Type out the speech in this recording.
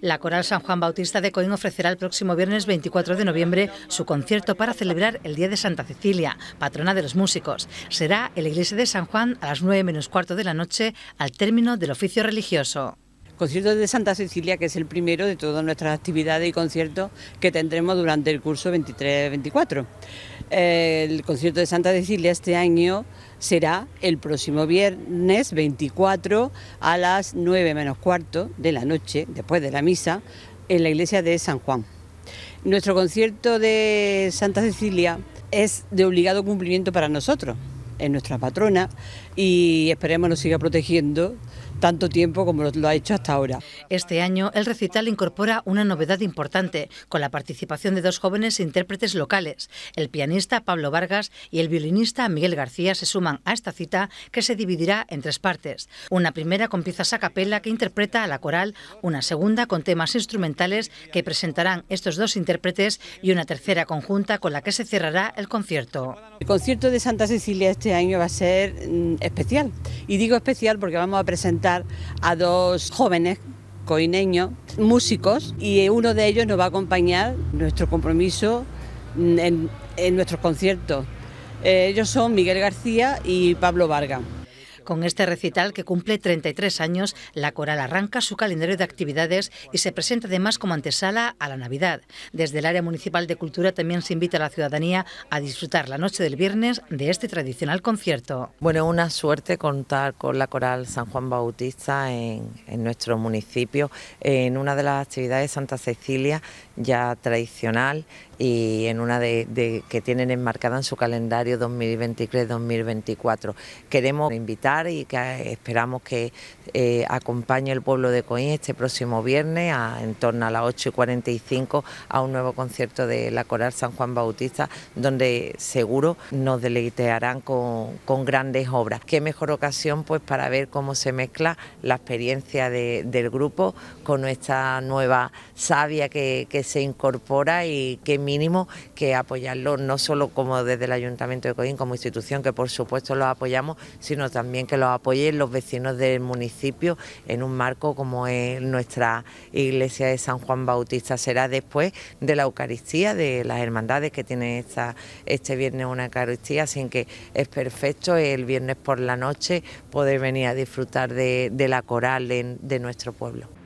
La Coral San Juan Bautista de Coín ofrecerá el próximo viernes 24 de noviembre su concierto para celebrar el Día de Santa Cecilia, patrona de los músicos. Será en la iglesia de San Juan a las 9 menos cuarto de la noche al término del oficio religioso concierto de Santa Cecilia, que es el primero de todas nuestras actividades y conciertos que tendremos durante el curso 23-24 el concierto de Santa Cecilia este año será el próximo viernes 24 a las 9 menos cuarto de la noche, después de la misa, en la iglesia de San Juan. Nuestro concierto de Santa Cecilia es de obligado cumplimiento para nosotros, es nuestra patrona y esperemos nos siga protegiendo tanto tiempo como lo, ha hecho hasta ahora. Este año el recital incorpora una novedad importante, con la participación de dos jóvenes intérpretes locales. El pianista Pablo Vargas y el violinista Miguel García se suman a esta cita que se dividirá en tres partes. Una primera con piezas a capela que interpreta a la coral, una segunda con temas instrumentales que presentarán estos dos intérpretes y una tercera conjunta con la que se cerrará el concierto. El concierto de Santa Cecilia este año va a ser mm, especial y digo especial porque vamos a presentar a dos jóvenes coineños, músicos, y uno de ellos nos va a acompañar nuestro compromiso en, nuestros conciertos. Eh, ellos son Miguel García y Pablo Vargas. Con este recital que cumple 33 años, la coral arranca su calendario de actividades y se presenta además como antesala a la Navidad. Desde el área municipal de cultura también se invita a la ciudadanía a disfrutar la noche del viernes de este tradicional concierto. Bueno, una suerte contar con la coral San Juan Bautista en, nuestro municipio, en una de las actividades Santa Cecilia ya tradicional y en una de, que tienen enmarcada en su calendario 2023-2024. Queremos invitar y que esperamos que eh, acompañe el pueblo de Coín este próximo viernes en torno a las 8 45 a un nuevo concierto de la Coral San Juan Bautista donde seguro nos deleitearán con, grandes obras. Qué mejor ocasión pues para ver cómo se mezcla la experiencia del grupo con nuestra nueva savia que, que se incorpora y que mínimo que apoyarlo no solo como desde el Ayuntamiento de Coín como institución, que por supuesto lo apoyamos, sino también que lo apoyen los vecinos del municipio en un marco como es nuestra iglesia de San Juan Bautista. Será después de la Eucaristía, de las hermandades que tiene esta, este viernes una Eucaristía, así que es perfecto el viernes por la noche poder venir a disfrutar de, la coral de nuestro pueblo.